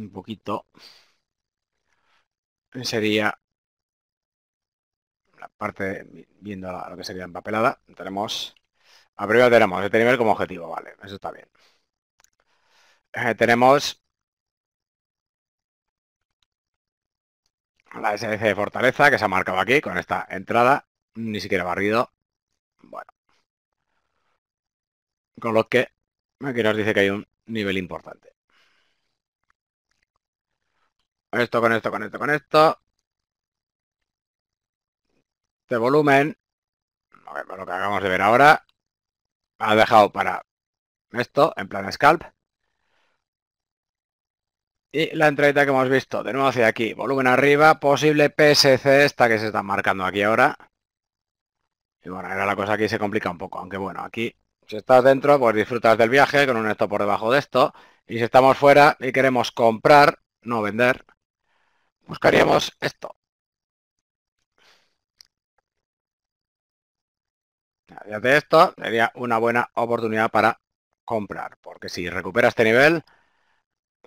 un poquito sería la parte viendo lo que sería empapelada tenemos a priori tenemos este nivel como objetivo vale eso está bien eh, tenemos la SDC de fortaleza que se ha marcado aquí con esta entrada ni siquiera barrido bueno con lo que aquí nos dice que hay un nivel importante esto, con esto, con esto, con esto. Este volumen. lo que acabamos de ver ahora. Ha dejado para esto, en plan scalp. Y la entradita que hemos visto, de nuevo hacia aquí, volumen arriba, posible PSC, esta que se está marcando aquí ahora. Y bueno, ahora la cosa aquí se complica un poco, aunque bueno, aquí si estás dentro, pues disfrutas del viaje con un esto por debajo de esto. Y si estamos fuera y queremos comprar, no vender, buscaríamos esto. de esto sería una buena oportunidad para comprar, porque si recupera este nivel,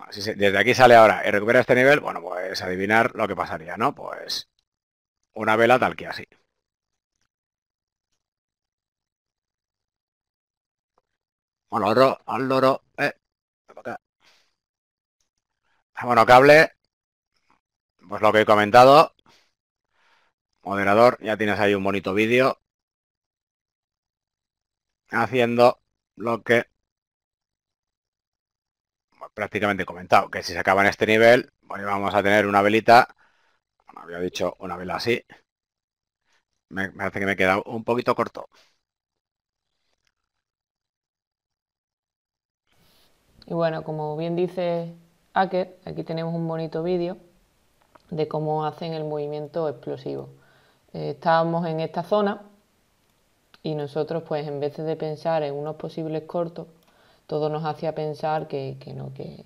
si desde aquí sale ahora y recupera este nivel, bueno, pues adivinar lo que pasaría, ¿no? Pues una vela tal que así. Bueno, al al loro, eh, Bueno, cable, pues lo que he comentado, moderador, ya tienes ahí un bonito vídeo haciendo lo que prácticamente he comentado, que si se acaba en este nivel, bueno, vamos a tener una velita, había dicho una vela así, me parece que me queda un poquito corto. Y bueno, como bien dice Aker, aquí tenemos un bonito vídeo de cómo hacen el movimiento explosivo. Eh, estábamos en esta zona y nosotros, pues en vez de pensar en unos posibles cortos, todo nos hacía pensar que,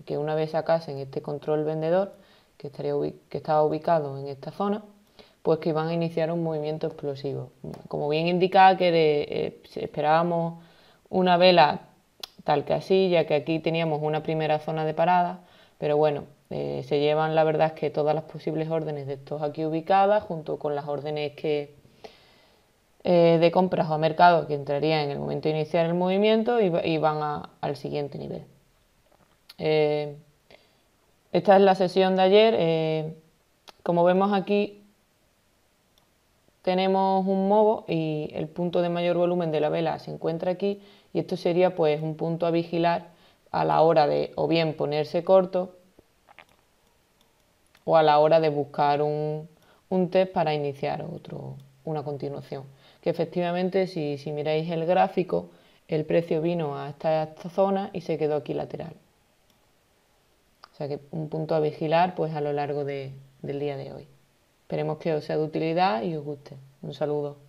que, una vez sacasen este control vendedor, que, estaría que estaba ubicado en esta zona, pues que iban a iniciar un movimiento explosivo. Como bien indicaba que eh, esperábamos una vela tal que así, ya que aquí teníamos una primera zona de parada, pero bueno, eh, se llevan, la verdad, es que todas las posibles órdenes de estos aquí ubicadas, junto con las órdenes que, eh, de compras o a mercado que entrarían en el momento de iniciar el movimiento y, van al siguiente nivel. Eh, esta es la sesión de ayer. como vemos aquí, tenemos un movo y el punto de mayor volumen de la vela se encuentra aquí y esto sería pues un punto a vigilar a la hora de o bien ponerse corto o a la hora de buscar un, test para iniciar otro, una continuación. Que efectivamente, si, miráis el gráfico, el precio vino a esta, zona y se quedó aquí lateral. O sea que un punto a vigilar pues a lo largo del día de hoy. Esperemos que os sea de utilidad y os guste. Un saludo.